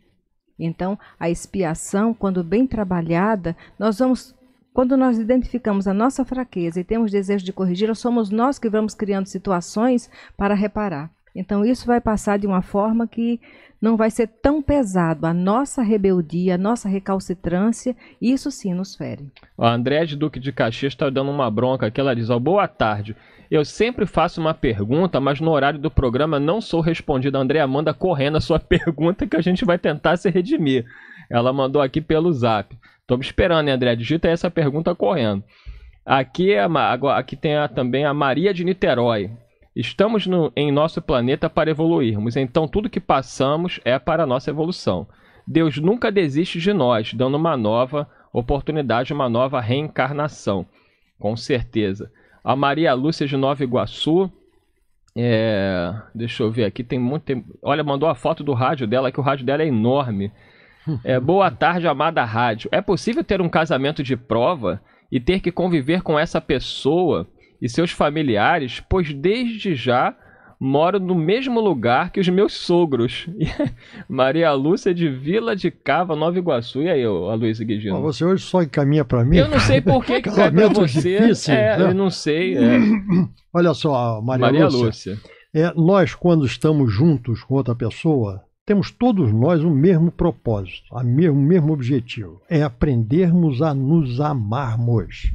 Então, a expiação, quando bem trabalhada, nós vamos quando nós identificamos a nossa fraqueza e temos desejo de corrigir, somos nós que vamos criando situações para reparar. Então, isso vai passar de uma forma que não vai ser tão pesado a nossa rebeldia, a nossa recalcitrância, isso sim nos fere. A de Duque de Caxias está dando uma bronca aqui, ela diz, ó, boa tarde. Eu sempre faço uma pergunta, mas no horário do programa não sou respondida. André manda correndo a sua pergunta que a gente vai tentar se redimir. Ela mandou aqui pelo zap. Tô me esperando, né, André? Digita essa pergunta correndo. Aqui, é, aqui tem a, também a Maria de Niterói. Estamos no, em nosso planeta para evoluirmos, então tudo que passamos é para a nossa evolução. Deus nunca desiste de nós, dando uma nova oportunidade, uma nova reencarnação, com certeza. A Maria Lúcia de Nova Iguaçu, é, deixa eu ver aqui, tem muito. Tem, olha, mandou a foto do rádio dela, que o rádio dela é enorme. É, boa tarde, amada rádio. É possível ter um casamento de prova e ter que conviver com essa pessoa e seus familiares, pois desde já moro no mesmo lugar que os meus sogros. Maria Lúcia de Vila de Cava, Nova Iguaçu. E aí, a Luísa Guidino? você hoje só encaminha para mim? Eu não sei por que que cai pra você. Difícil, é, né? Eu não sei. É. Olha só, Maria, Maria Lúcia. Lúcia. É, nós, quando estamos juntos com outra pessoa, temos todos nós o mesmo propósito, o mesmo, o mesmo objetivo: é aprendermos a nos amarmos.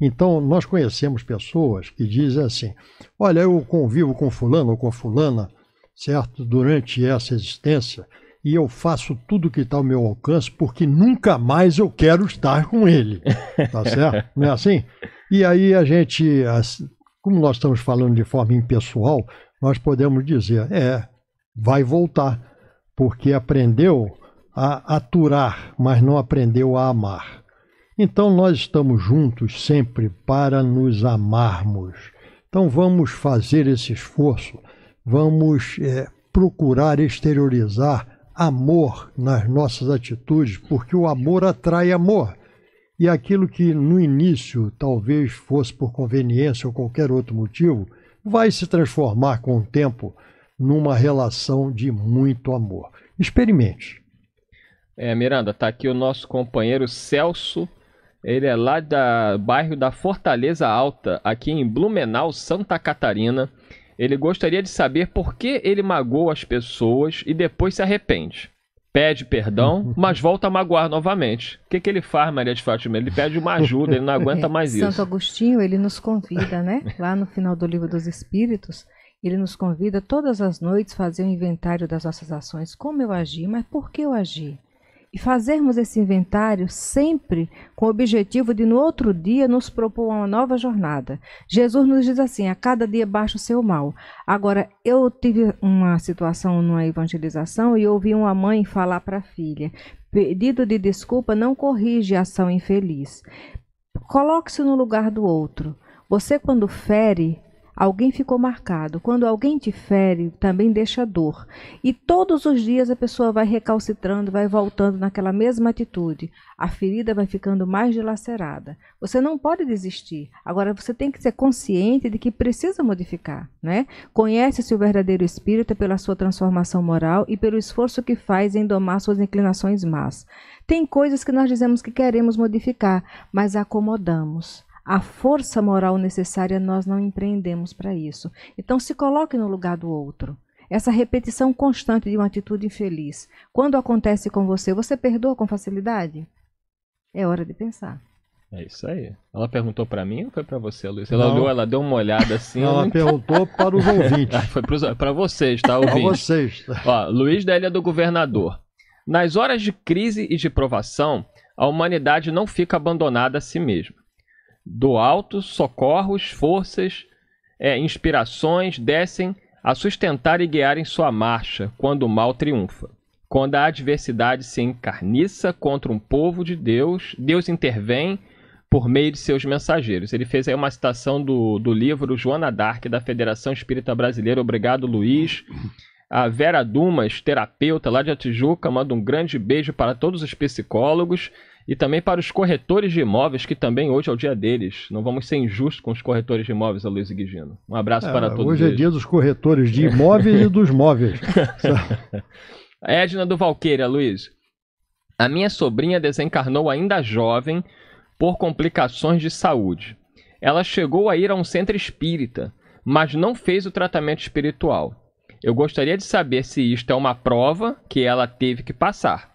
Então, nós conhecemos pessoas que dizem assim: olha, eu convivo com fulano ou com fulana, certo? Durante essa existência, e eu faço tudo que está ao meu alcance porque nunca mais eu quero estar com ele. Tá certo? Não é assim? E aí a gente, como nós estamos falando de forma impessoal, nós podemos dizer: é, vai voltar, porque aprendeu a aturar, mas não aprendeu a amar. Então nós estamos juntos sempre para nos amarmos. Então vamos fazer esse esforço, vamos é, procurar exteriorizar amor nas nossas atitudes, porque o amor atrai amor. E aquilo que no início talvez fosse por conveniência ou qualquer outro motivo, vai se transformar com o tempo numa relação de muito amor. Experimente. É, Miranda, está aqui o nosso companheiro Celso ele é lá do bairro da Fortaleza Alta, aqui em Blumenau, Santa Catarina. Ele gostaria de saber por que ele magoou as pessoas e depois se arrepende. Pede perdão, mas volta a magoar novamente. O que, que ele faz, Maria de Fátima? Ele pede uma ajuda, ele não aguenta mais é, isso. Santo Agostinho, ele nos convida, né? Lá no final do Livro dos Espíritos, ele nos convida todas as noites a fazer um inventário das nossas ações. Como eu agi, mas por que eu agi? e fazermos esse inventário sempre com o objetivo de no outro dia nos propor uma nova jornada. Jesus nos diz assim: a cada dia baixa o seu mal. Agora, eu tive uma situação numa evangelização e ouvi uma mãe falar para a filha: pedido de desculpa não corrige a ação infeliz. Coloque-se no lugar do outro. Você, quando fere, Alguém ficou marcado. Quando alguém te fere, também deixa dor. E todos os dias a pessoa vai recalcitrando, vai voltando naquela mesma atitude. A ferida vai ficando mais dilacerada. Você não pode desistir. Agora você tem que ser consciente de que precisa modificar, né? Conhece-se o verdadeiro espírita pela sua transformação moral e pelo esforço que faz em domar suas inclinações más. Tem coisas que nós dizemos que queremos modificar, mas acomodamos a força moral necessária nós não empreendemos para isso. Então se coloque no lugar do outro. Essa repetição constante de uma atitude infeliz, quando acontece com você, você perdoa com facilidade? É hora de pensar. É isso aí. Ela perguntou para mim ou foi para você, Luiz? Ela olhou, ela deu uma olhada assim. Ela perguntou para os ouvintes. Ah, foi para vocês, tá, ouvindo? Para vocês. Ó, Luiz Delia do Governador. Nas horas de crise e de provação, a humanidade não fica abandonada a si mesma do alto socorros, forças, é, inspirações descem a sustentar e guiar em sua marcha quando o mal triunfa. Quando a adversidade se encarniça contra um povo de Deus, Deus intervém por meio de seus mensageiros. Ele fez aí uma citação do, do livro Joana Dark, da Federação Espírita Brasileira. Obrigado, Luiz. A Vera Dumas, terapeuta lá de Tijuca, manda um grande beijo para todos os psicólogos e também para os corretores de imóveis, que também hoje é o dia deles. Não vamos ser injustos com os corretores de imóveis, Luiz Guigino. Um abraço é, para todos. Hoje é eles. é dia dos corretores de imóveis e dos móveis. Edna do Valqueira, Luiz. A minha sobrinha desencarnou ainda jovem por complicações de saúde. Ela chegou a ir a um centro espírita, mas não fez o tratamento espiritual. Eu gostaria de saber se isto é uma prova que ela teve que passar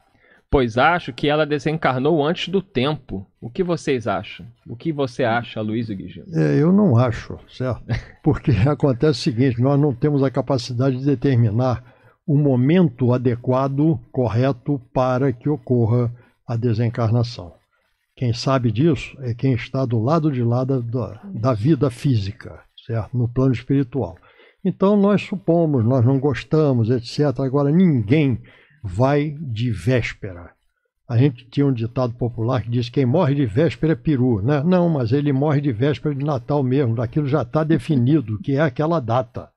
pois acho que ela desencarnou antes do tempo. O que vocês acham? O que você acha, Luiz Guigino? É, eu não acho, certo? Porque acontece o seguinte: nós não temos a capacidade de determinar o momento adequado, correto, para que ocorra a desencarnação. Quem sabe disso é quem está do lado de lá da, da vida física, certo? No plano espiritual. Então nós supomos, nós não gostamos, etc. Agora ninguém vai de véspera. A gente tinha um ditado popular que diz quem morre de véspera é peru, né? Não, mas ele morre de véspera de Natal mesmo, daquilo já está definido, que é aquela data.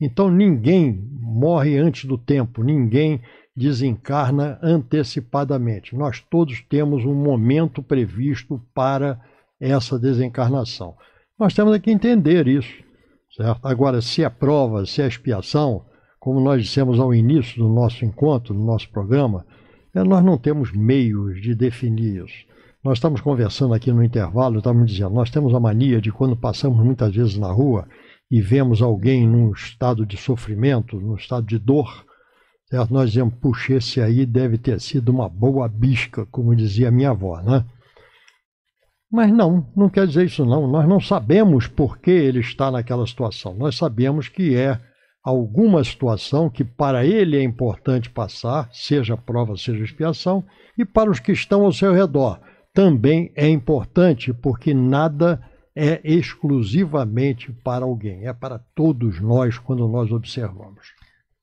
Então ninguém morre antes do tempo, ninguém desencarna antecipadamente. Nós todos temos um momento previsto para essa desencarnação. Nós temos é que entender isso, certo? Agora, se é prova, se é expiação, como nós dissemos ao início do nosso encontro, do nosso programa, é, nós não temos meios de definir isso. Nós estamos conversando aqui no intervalo, estamos dizendo, nós temos a mania de quando passamos muitas vezes na rua e vemos alguém num estado de sofrimento, num estado de dor, certo? nós dizemos, puxa, esse aí deve ter sido uma boa bisca, como dizia minha avó, né? Mas não, não quer dizer isso não. Nós não sabemos por que ele está naquela situação. Nós sabemos que é alguma situação que para ele é importante passar, seja prova, seja expiação, e para os que estão ao seu redor também é importante, porque nada é exclusivamente para alguém, é para todos nós quando nós observamos.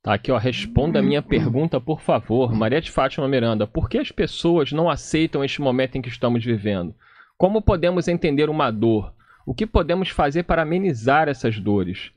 Tá aqui, ó, responda a minha pergunta, por favor. Maria de Fátima Miranda, por que as pessoas não aceitam este momento em que estamos vivendo? Como podemos entender uma dor? O que podemos fazer para amenizar essas dores?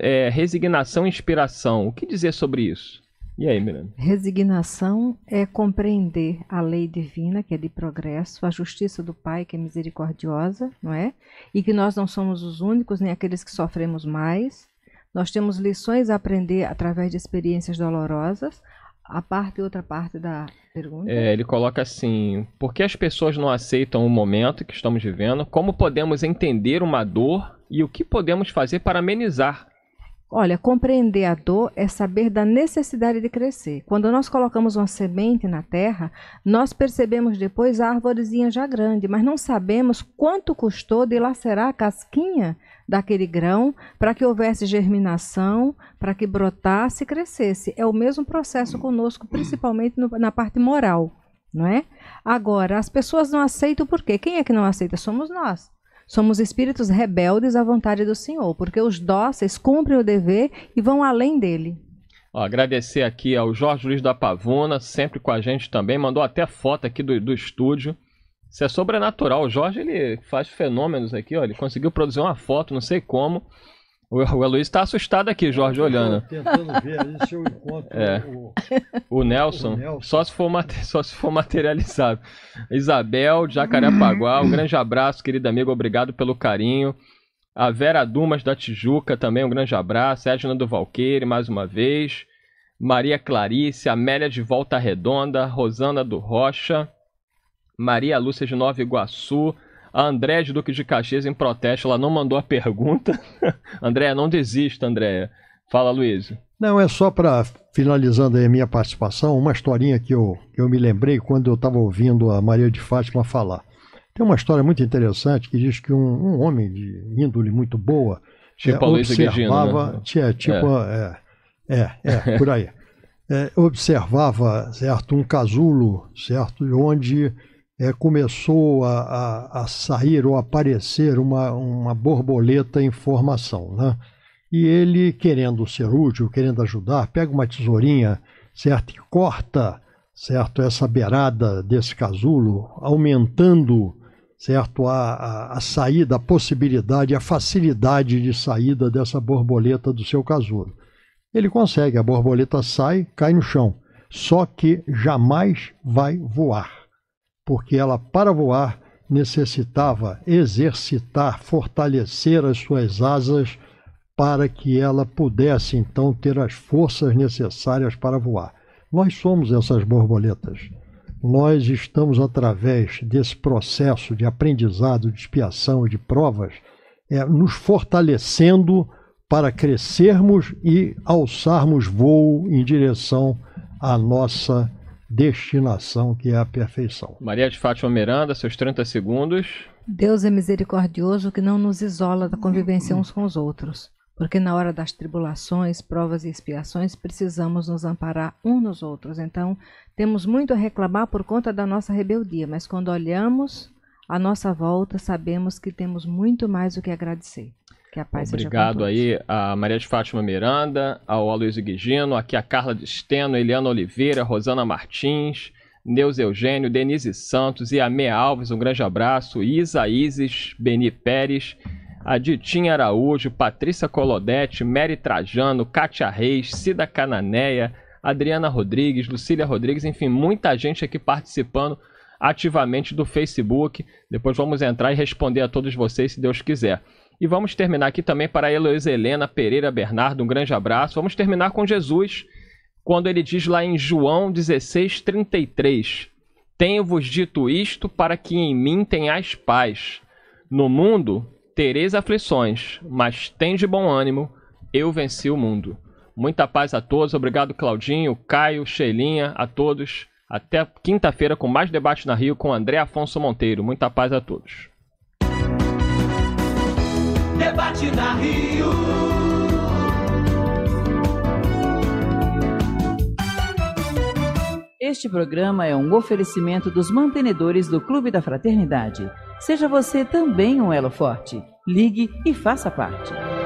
é, resignação e inspiração. O que dizer sobre isso? E aí, Miranda? Resignação é compreender a lei divina, que é de progresso, a justiça do Pai, que é misericordiosa, não é? E que nós não somos os únicos, nem aqueles que sofremos mais. Nós temos lições a aprender através de experiências dolorosas. A parte outra parte da pergunta. É, ele coloca assim: por que as pessoas não aceitam o momento que estamos vivendo? Como podemos entender uma dor e o que podemos fazer para amenizar? Olha, compreender a dor é saber da necessidade de crescer. Quando nós colocamos uma semente na terra, nós percebemos depois a árvorezinha já grande, mas não sabemos quanto custou dilacerar a casquinha daquele grão para que houvesse germinação, para que brotasse e crescesse. É o mesmo processo conosco, principalmente no, na parte moral, não é? Agora, as pessoas não aceitam por quê? Quem é que não aceita? Somos nós. Somos espíritos rebeldes à vontade do Senhor, porque os dóceis cumprem o dever e vão além dele. Ó, agradecer aqui ao Jorge Luiz da Pavona, sempre com a gente também, mandou até foto aqui do, do estúdio. Isso é sobrenatural. O Jorge ele faz fenômenos aqui, ó. Ele conseguiu produzir uma foto, não sei como. O, o Aloysio está assustado aqui, Jorge, eu olhando. Tentando ver aí se eu encontro é. o, o, Nelson, o, Nelson, Só, se for só se for materializado. Isabel, Jacarepaguá, um grande abraço, querido amigo, obrigado pelo carinho. A Vera Dumas da Tijuca também, um grande abraço. Edna do Valqueire, mais uma vez. Maria Clarice, Amélia de Volta Redonda, Rosana do Rocha, Maria Lúcia de Nova Iguaçu, a Andréa de Duque de Caxias, em protesto, ela não mandou a pergunta. Andréia não desista, Andréia. Fala, Luiz. Não, é só para, finalizando a minha participação, uma historinha que eu, que eu me lembrei quando eu estava ouvindo a Maria de Fátima falar. Tem uma história muito interessante que diz que um, um homem de índole muito boa tipo é, observava... Guedino, né? tia, tipo, é. É, é, é, por aí. É, observava, certo, um casulo, certo, onde é, começou a, a, a, sair ou aparecer uma, uma borboleta em formação. Né? E ele, querendo ser útil, querendo ajudar, pega uma tesourinha, certo? E corta, certo? Essa beirada desse casulo, aumentando, certo? A, a, a saída, a possibilidade, a facilidade de saída dessa borboleta do seu casulo. Ele consegue, a borboleta sai, cai no chão, só que jamais vai voar porque ela, para voar, necessitava exercitar, fortalecer as suas asas para que ela pudesse então ter as forças necessárias para voar. Nós somos essas borboletas. Nós estamos, através desse processo de aprendizado, de expiação, e de provas, é, nos fortalecendo para crescermos e alçarmos voo em direção à nossa destinação que é a perfeição. Maria de Fátima Miranda, seus 30 segundos. Deus é misericordioso que não nos isola da convivência uns com os outros, porque na hora das tribulações, provas e expiações precisamos nos amparar uns nos outros. Então, temos muito a reclamar por conta da nossa rebeldia, mas quando olhamos à nossa volta, sabemos que temos muito mais o que agradecer. Que a paz Obrigado aí a Maria de Fátima Miranda, ao Aloysio Guigino, aqui a Carla de Steno, Eliana Oliveira, Rosana Martins, Neus Eugênio, Denise Santos e a Alves, um grande abraço, Isa Isis, Beni Pérez, a Ditinha Araújo, Patrícia Colodete, Mary Trajano, Kátia Reis, Cida Cananéia, Adriana Rodrigues, Lucília Rodrigues, enfim, muita gente aqui participando ativamente do Facebook. Depois vamos entrar e responder a todos vocês, se Deus quiser. E vamos terminar aqui também para Heloísa Helena Pereira Bernardo, um grande abraço. Vamos terminar com Jesus, quando ele diz lá em João 16, 33: Tenho-vos dito isto para que em mim tenhais paz. No mundo tereis aflições, mas tende bom ânimo, eu venci o mundo. Muita paz a todos, obrigado Claudinho, Caio, Sheilinha, a todos. Até quinta-feira com mais debate na Rio com André Afonso Monteiro. Muita paz a todos debate na Rio. Este programa é um oferecimento dos mantenedores do Clube da Fraternidade. Seja você também um elo forte. Ligue e faça parte.